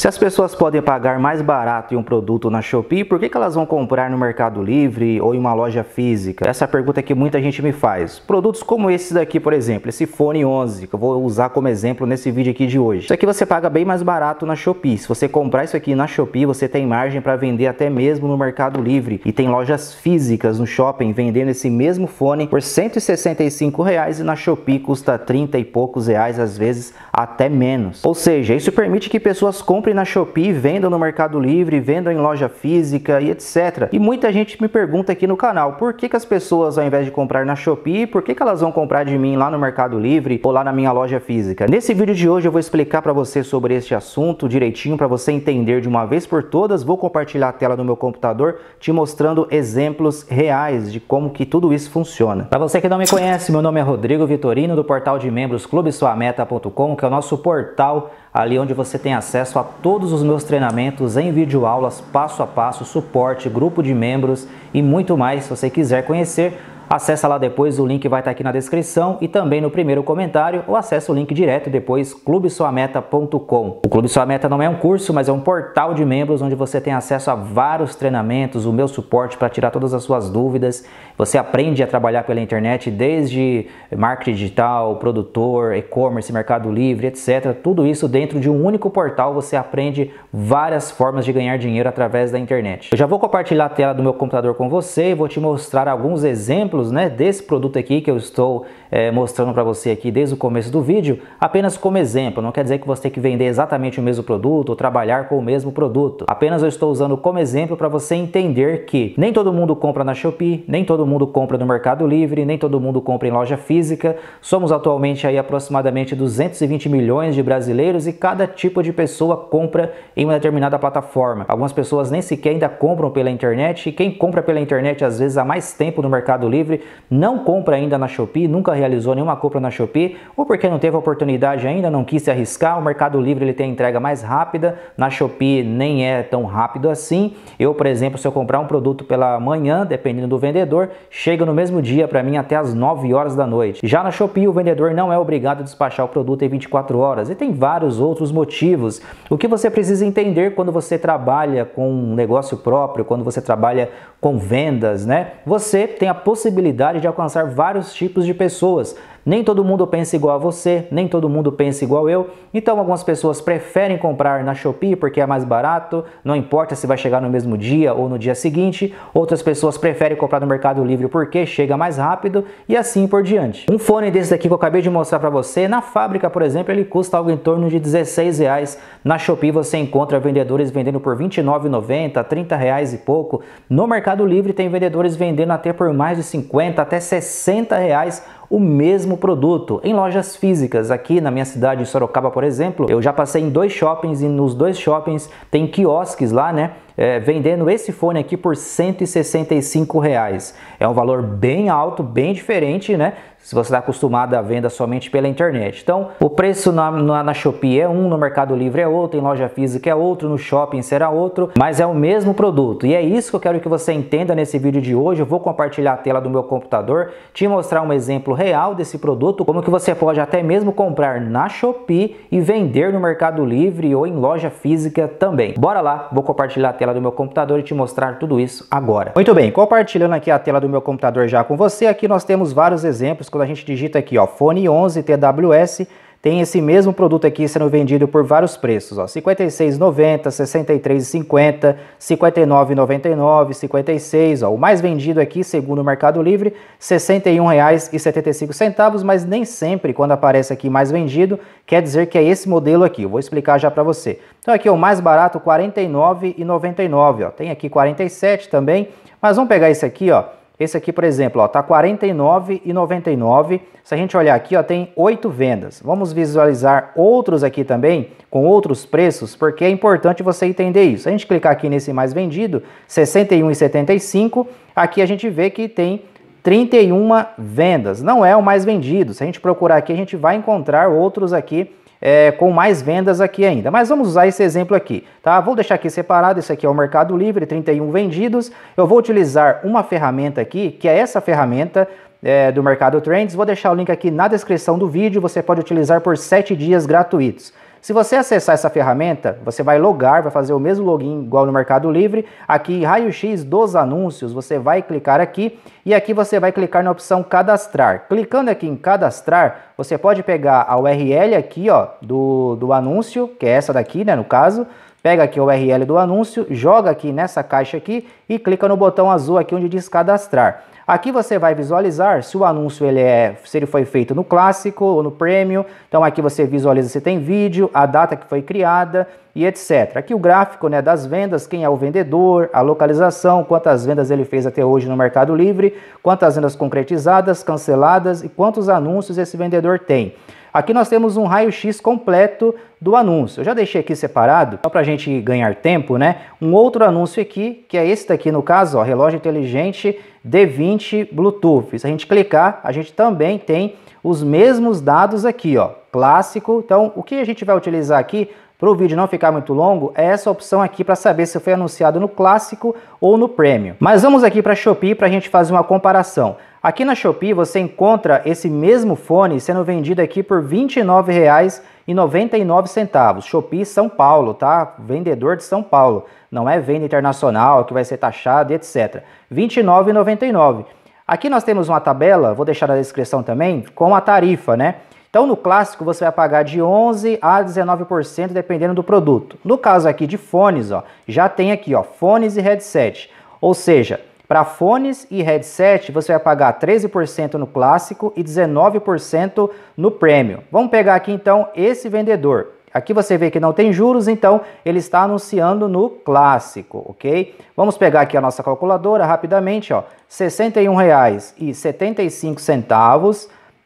Se as pessoas podem pagar mais barato em um produto na Shopee, por que, que elas vão comprar no Mercado Livre ou em uma loja física? Essa é pergunta que muita gente me faz. Produtos como esse daqui, por exemplo, esse fone 11, que eu vou usar como exemplo nesse vídeo aqui de hoje. Isso aqui você paga bem mais barato na Shopee. Se você comprar isso aqui na Shopee, você tem margem para vender até mesmo no Mercado Livre. E tem lojas físicas no shopping vendendo esse mesmo fone por 165 reais e na Shopee custa 30 e poucos reais, às vezes até menos. Ou seja, isso permite que pessoas comprem compre na Shopee, vendam no Mercado Livre, vendam em loja física e etc. E muita gente me pergunta aqui no canal, por que, que as pessoas ao invés de comprar na Shopee, por que, que elas vão comprar de mim lá no Mercado Livre ou lá na minha loja física? Nesse vídeo de hoje eu vou explicar para você sobre este assunto direitinho, para você entender de uma vez por todas. Vou compartilhar a tela do meu computador te mostrando exemplos reais de como que tudo isso funciona. Para você que não me conhece, meu nome é Rodrigo Vitorino do portal de membros clubesuameta.com, que é o nosso portal ali onde você tem acesso a todos os meus treinamentos em vídeo aulas passo a passo, suporte, grupo de membros e muito mais. Se você quiser conhecer, Acesse lá depois, o link vai estar aqui na descrição e também no primeiro comentário ou acesse o link direto depois clubesuameta.com. O Clube Sua Meta não é um curso, mas é um portal de membros onde você tem acesso a vários treinamentos, o meu suporte para tirar todas as suas dúvidas. Você aprende a trabalhar pela internet desde marketing digital, produtor, e-commerce, mercado livre, etc. Tudo isso dentro de um único portal você aprende várias formas de ganhar dinheiro através da internet. Eu já vou compartilhar a tela do meu computador com você e vou te mostrar alguns exemplos né, desse produto aqui que eu estou é, mostrando para você aqui desde o começo do vídeo, apenas como exemplo, não quer dizer que você tem que vender exatamente o mesmo produto ou trabalhar com o mesmo produto. Apenas eu estou usando como exemplo para você entender que nem todo mundo compra na Shopee, nem todo mundo compra no Mercado Livre, nem todo mundo compra em loja física. Somos atualmente aí aproximadamente 220 milhões de brasileiros e cada tipo de pessoa compra em uma determinada plataforma. Algumas pessoas nem sequer ainda compram pela internet e quem compra pela internet às vezes há mais tempo no Mercado Livre Livre não compra ainda na Shopee, nunca realizou nenhuma compra na Shopee, ou porque não teve oportunidade ainda, não quis se arriscar. O Mercado Livre ele tem a entrega mais rápida, na Shopee nem é tão rápido assim. Eu, por exemplo, se eu comprar um produto pela manhã, dependendo do vendedor, chega no mesmo dia para mim até as 9 horas da noite. Já na Shopee, o vendedor não é obrigado a despachar o produto em 24 horas e tem vários outros motivos. O que você precisa entender quando você trabalha com um negócio próprio, quando você trabalha com vendas, né? Você tem a possibilidade possibilidade de alcançar vários tipos de pessoas, nem todo mundo pensa igual a você, nem todo mundo pensa igual eu. Então algumas pessoas preferem comprar na Shopee porque é mais barato, não importa se vai chegar no mesmo dia ou no dia seguinte. Outras pessoas preferem comprar no Mercado Livre porque chega mais rápido e assim por diante. Um fone desse daqui que eu acabei de mostrar para você, na fábrica, por exemplo, ele custa algo em torno de 16 reais. Na Shopee você encontra vendedores vendendo por 29,90, 30 reais e pouco. No Mercado Livre tem vendedores vendendo até por mais de 50 até 60 reais o mesmo produto em lojas físicas. Aqui na minha cidade, em Sorocaba, por exemplo, eu já passei em dois shoppings e nos dois shoppings tem quiosques lá, né? É, vendendo esse fone aqui por 165 reais. É um valor bem alto, bem diferente, né? Se você está acostumado à venda somente pela internet. Então, o preço na, na, na Shopee é um, no Mercado Livre é outro, em loja física é outro, no shopping será outro, mas é o mesmo produto. E é isso que eu quero que você entenda nesse vídeo de hoje. Eu vou compartilhar a tela do meu computador, te mostrar um exemplo real desse produto, como que você pode até mesmo comprar na Shopee e vender no Mercado Livre ou em loja física também. Bora lá, vou compartilhar a tela do meu computador e te mostrar tudo isso agora. Muito bem, compartilhando aqui a tela do meu computador já com você. Aqui nós temos vários exemplos. Quando a gente digita aqui, ó, fone 11 TWS, tem esse mesmo produto aqui sendo vendido por vários preços, ó, 56,90, 63,50, 59,99, 56, ó. O mais vendido aqui, segundo o Mercado Livre, R$ 61,75, mas nem sempre quando aparece aqui mais vendido, quer dizer que é esse modelo aqui. Eu vou explicar já para você. Então aqui é o mais barato, R$ 49,99, ó. Tem aqui 47 também, mas vamos pegar esse aqui, ó. Esse aqui, por exemplo, está R$ 49,99. Se a gente olhar aqui, ó, tem oito vendas. Vamos visualizar outros aqui também, com outros preços, porque é importante você entender isso. Se a gente clicar aqui nesse mais vendido, R$ 61,75, aqui a gente vê que tem 31 vendas. Não é o mais vendido. Se a gente procurar aqui, a gente vai encontrar outros aqui é, com mais vendas aqui ainda. Mas vamos usar esse exemplo aqui, tá? Vou deixar aqui separado, isso aqui é o Mercado Livre, 31 vendidos. Eu vou utilizar uma ferramenta aqui, que é essa ferramenta é, do Mercado Trends. Vou deixar o link aqui na descrição do vídeo, você pode utilizar por 7 dias gratuitos. Se você acessar essa ferramenta, você vai logar, vai fazer o mesmo login igual no Mercado Livre. Aqui, raio-x dos anúncios, você vai clicar aqui e aqui você vai clicar na opção cadastrar. Clicando aqui em cadastrar, você pode pegar a URL aqui ó, do, do anúncio, que é essa daqui, né, no caso. Pega aqui a URL do anúncio, joga aqui nessa caixa aqui e clica no botão azul aqui onde diz cadastrar. Aqui você vai visualizar se o anúncio ele é, se ele foi feito no clássico ou no premium. Então aqui você visualiza se tem vídeo, a data que foi criada e etc. Aqui o gráfico né, das vendas, quem é o vendedor, a localização, quantas vendas ele fez até hoje no Mercado Livre, quantas vendas concretizadas, canceladas e quantos anúncios esse vendedor tem. Aqui nós temos um raio-x completo do anúncio. Eu já deixei aqui separado, só para a gente ganhar tempo, né? Um outro anúncio aqui, que é esse daqui no caso, ó, relógio inteligente D20 Bluetooth. Se a gente clicar, a gente também tem os mesmos dados aqui, ó, clássico. Então, o que a gente vai utilizar aqui para o vídeo não ficar muito longo, é essa opção aqui para saber se foi anunciado no clássico ou no premium. Mas vamos aqui para a Shopee para a gente fazer uma comparação. Aqui na Shopee você encontra esse mesmo fone sendo vendido aqui por R$ 29,99. Shopee São Paulo, tá? Vendedor de São Paulo. Não é venda internacional que vai ser taxada, etc. R$ 29,99. Aqui nós temos uma tabela, vou deixar na descrição também, com a tarifa, né? Então, no clássico, você vai pagar de 11% a 19%, dependendo do produto. No caso aqui de fones, ó, já tem aqui ó, fones e headset. Ou seja, para fones e headset, você vai pagar 13% no clássico e 19% no premium. Vamos pegar aqui, então, esse vendedor. Aqui você vê que não tem juros, então ele está anunciando no clássico, ok? Vamos pegar aqui a nossa calculadora rapidamente, ó, R$ 61,75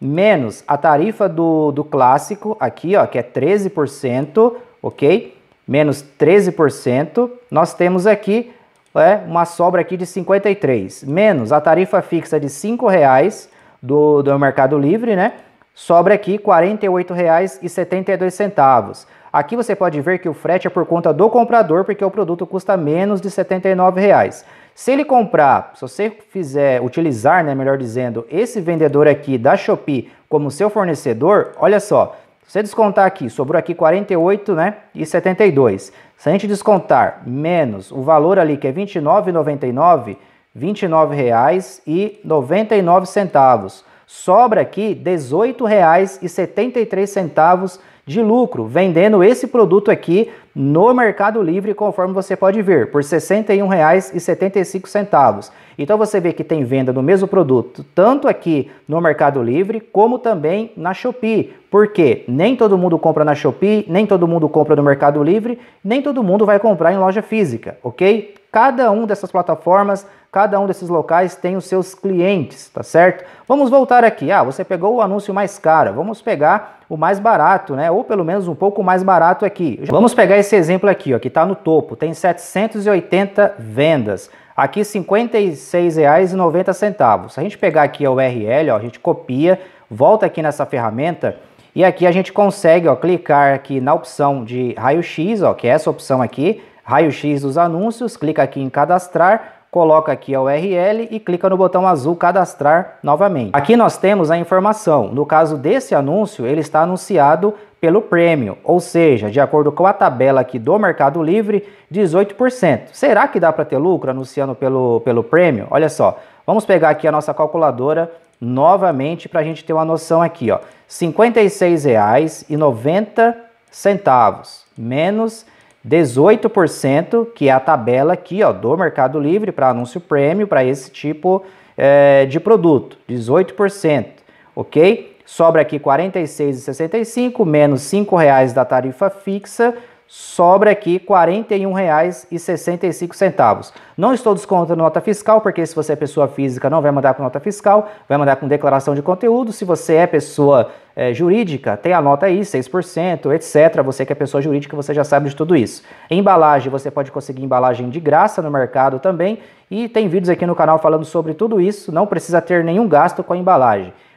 menos a tarifa do, do clássico aqui, ó, que é 13%, ok? Menos 13%, nós temos aqui é, uma sobra aqui de 53, menos a tarifa fixa de R$ 5,00 do, do Mercado Livre, né? Sobra aqui R$ 48,72. Aqui você pode ver que o frete é por conta do comprador, porque o produto custa menos de R$ 79,00. Se ele comprar, se você fizer, utilizar, né, melhor dizendo, esse vendedor aqui da Shopee como seu fornecedor, olha só, se você descontar aqui, sobrou aqui 48, né, e 72. Se a gente descontar menos o valor ali que é 29,99, R$ 29,99, sobra aqui R$ 18,73 de lucro vendendo esse produto aqui no Mercado Livre, conforme você pode ver, por R$ 61,75. Então você vê que tem venda do mesmo produto, tanto aqui no Mercado Livre, como também na Shopee. Porque nem todo mundo compra na Shopee, nem todo mundo compra no Mercado Livre, nem todo mundo vai comprar em loja física, ok? Cada um dessas plataformas, cada um desses locais tem os seus clientes, tá certo? Vamos voltar aqui. Ah, você pegou o anúncio mais caro, vamos pegar o mais barato, né? Ou pelo menos um pouco mais barato aqui. Vamos pegar esse esse exemplo aqui, ó, que está no topo, tem 780 vendas. Aqui R$ 56,90. Se a gente pegar aqui a URL, ó, a gente copia, volta aqui nessa ferramenta e aqui a gente consegue ó, clicar aqui na opção de raio-x, que é essa opção aqui, raio-x dos anúncios, clica aqui em cadastrar, coloca aqui a URL e clica no botão azul cadastrar novamente. Aqui nós temos a informação, no caso desse anúncio ele está anunciado pelo prêmio, ou seja, de acordo com a tabela aqui do Mercado Livre, 18%. Será que dá para ter lucro anunciando pelo, pelo prêmio? Olha só, vamos pegar aqui a nossa calculadora novamente para a gente ter uma noção aqui, ó. R$ 56,90 menos 18%, que é a tabela aqui, ó, do Mercado Livre para anúncio prêmio para esse tipo é, de produto, 18%, ok? Sobra aqui R$ 46,65 menos R$ 5,00 da tarifa fixa, sobra aqui R$ 41,65. Não estou descontando nota fiscal, porque se você é pessoa física não vai mandar com nota fiscal, vai mandar com declaração de conteúdo. Se você é pessoa é, jurídica, tem a nota aí, 6%, etc. Você que é pessoa jurídica, você já sabe de tudo isso. Embalagem, você pode conseguir embalagem de graça no mercado também. E tem vídeos aqui no canal falando sobre tudo isso, não precisa ter nenhum gasto com a embalagem.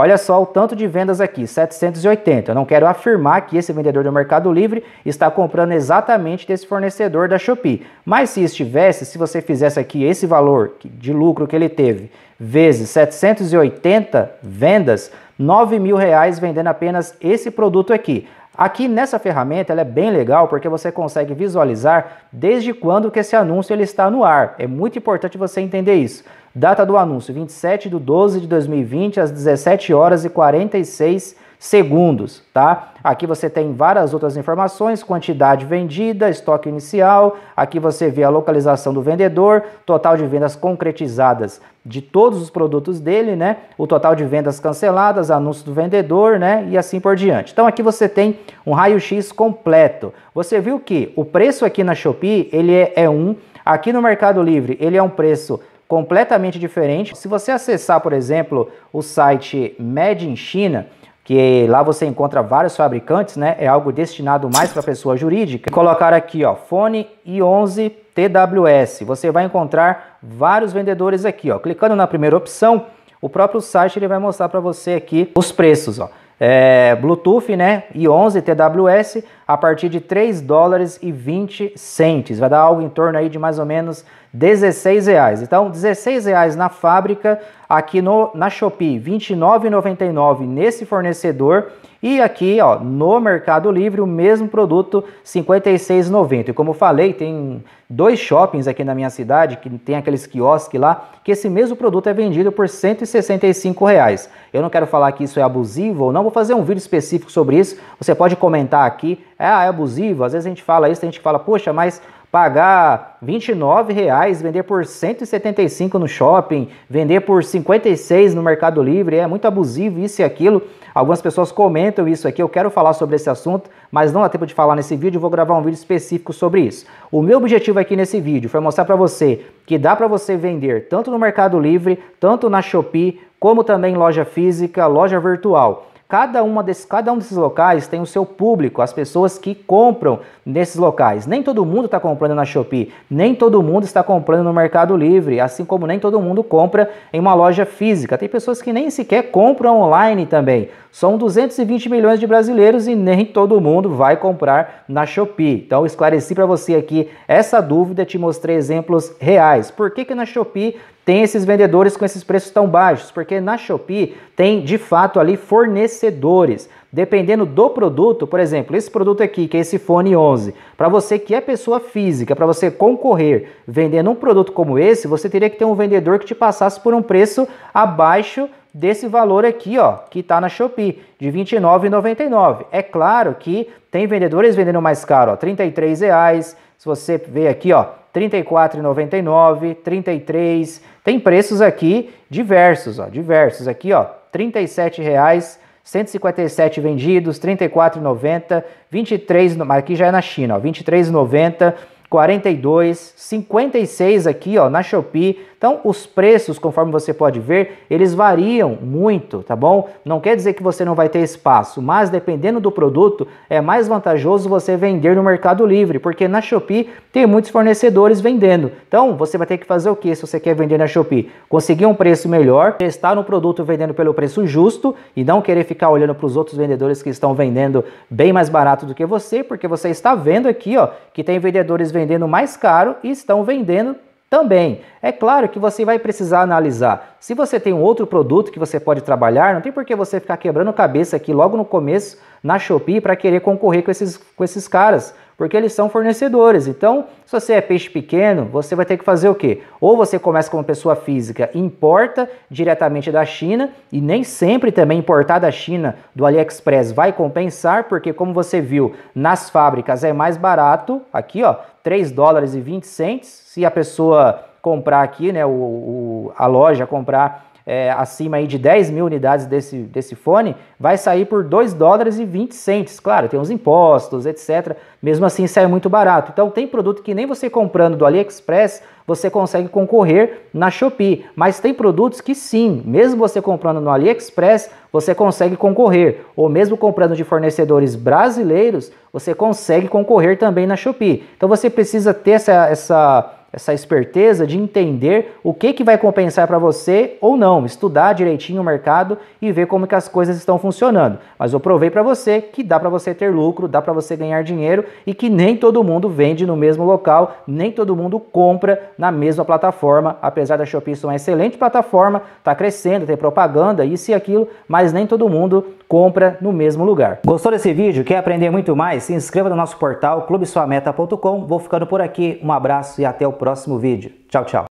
Olha só o tanto de vendas aqui, 780. Eu não quero afirmar que esse vendedor do Mercado Livre está comprando exatamente desse fornecedor da Shopee. Mas se estivesse, se você fizesse aqui esse valor de lucro que ele teve, vezes 780 vendas, 9 mil reais vendendo apenas esse produto aqui. Aqui nessa ferramenta ela é bem legal porque você consegue visualizar desde quando que esse anúncio ele está no ar. É muito importante você entender isso. Data do anúncio: 27 de 12 de 2020, às 17 horas e 46 segundos, tá? Aqui você tem várias outras informações, quantidade vendida, estoque inicial, aqui você vê a localização do vendedor, total de vendas concretizadas de todos os produtos dele, né? O total de vendas canceladas, anúncio do vendedor, né? E assim por diante. Então aqui você tem um raio-x completo. Você viu que o preço aqui na Shopee, ele é, é um, aqui no Mercado Livre, ele é um preço completamente diferente. Se você acessar, por exemplo, o site Made in China, que lá você encontra vários fabricantes, né? É algo destinado mais para pessoa jurídica. Colocar aqui, ó, fone i11 TWS. Você vai encontrar vários vendedores aqui, ó. Clicando na primeira opção, o próprio site ele vai mostrar para você aqui os preços, ó. É, Bluetooth, né? I11 TWS a partir de 3 dólares e 20 centes. Vai dar algo em torno aí de mais ou menos 16 reais. Então, 16 reais na fábrica, aqui no, na Shopee, 29,99 nesse fornecedor. E aqui, ó, no Mercado Livre, o mesmo produto, 56,90. E como falei, tem dois shoppings aqui na minha cidade, que tem aqueles quiosques lá, que esse mesmo produto é vendido por 165 reais. Eu não quero falar que isso é abusivo ou não, vou fazer um vídeo específico sobre isso. Você pode comentar aqui é, ah, é abusivo. Às vezes a gente fala isso, a gente fala, poxa, mas pagar 29 reais, vender por 175 no shopping, vender por 56 no Mercado Livre, é muito abusivo isso e aquilo. Algumas pessoas comentam isso aqui, eu quero falar sobre esse assunto, mas não há tempo de falar nesse vídeo, vou gravar um vídeo específico sobre isso. O meu objetivo aqui nesse vídeo foi mostrar para você que dá para você vender tanto no Mercado Livre, tanto na Shopee, como também loja física, loja virtual. Cada, uma desse, cada um desses locais tem o seu público, as pessoas que compram nesses locais. Nem todo mundo está comprando na Shopee, nem todo mundo está comprando no Mercado Livre, assim como nem todo mundo compra em uma loja física. Tem pessoas que nem sequer compram online também. São 220 milhões de brasileiros e nem todo mundo vai comprar na Shopee. Então, esclareci para você aqui essa dúvida, te mostrei exemplos reais. Por que, que na Shopee tem esses vendedores com esses preços tão baixos? Porque na Shopee tem de fato ali fornecedores. Dependendo do produto, por exemplo, esse produto aqui, que é esse fone 11, para você que é pessoa física, para você concorrer vendendo um produto como esse, você teria que ter um vendedor que te passasse por um preço abaixo desse valor aqui, ó, que está na Shopee, de R$29,99. 29,99. É claro que tem vendedores vendendo mais caro, ó, R$ Se você ver aqui, ó, R$34,99, 34,99, 33, tem preços aqui diversos, ó, diversos aqui, ó, R$ 157 vendidos, 34,90, 23, aqui já é na China, ó, 23,90, 42, 56 aqui ó, na Shopee. Então os preços, conforme você pode ver, eles variam muito, tá bom? Não quer dizer que você não vai ter espaço, mas dependendo do produto, é mais vantajoso você vender no Mercado Livre, porque na Shopee tem muitos fornecedores vendendo. Então você vai ter que fazer o que se você quer vender na Shopee? Conseguir um preço melhor, testar um produto vendendo pelo preço justo e não querer ficar olhando para os outros vendedores que estão vendendo bem mais barato do que você, porque você está vendo aqui ó, que tem vendedores vendendo vendendo mais caro e estão vendendo também. É claro que você vai precisar analisar. Se você tem um outro produto que você pode trabalhar, não tem por que você ficar quebrando cabeça aqui logo no começo na Shopee para querer concorrer com esses, com esses caras, porque eles são fornecedores. Então, se você é peixe pequeno, você vai ter que fazer o quê? Ou você começa como pessoa física, importa diretamente da China, e nem sempre também importar da China do AliExpress vai compensar, porque como você viu, nas fábricas é mais barato, aqui ó, 3 dólares e 20 cents. Se a pessoa comprar aqui, né, o, o a loja comprar é, acima aí de 10 mil unidades desse, desse fone, vai sair por 2 dólares e 20 centes. Claro, tem os impostos, etc. Mesmo assim, sai muito barato. Então, tem produto que nem você comprando do AliExpress, você consegue concorrer na Shopee. Mas tem produtos que sim, mesmo você comprando no AliExpress, você consegue concorrer. Ou mesmo comprando de fornecedores brasileiros, você consegue concorrer também na Shopee. Então, você precisa ter essa, essa essa esperteza de entender o que, que vai compensar para você ou não, estudar direitinho o mercado e ver como que as coisas estão funcionando. Mas eu provei para você que dá para você ter lucro, dá para você ganhar dinheiro e que nem todo mundo vende no mesmo local, nem todo mundo compra na mesma plataforma, apesar da Shopee ser uma excelente plataforma, está crescendo, tem propaganda, isso e aquilo, mas nem todo mundo compra no mesmo lugar. Gostou desse vídeo? Quer aprender muito mais? Se inscreva no nosso portal clubesuameta.com. Vou ficando por aqui. Um abraço e até o próximo vídeo. Tchau, tchau.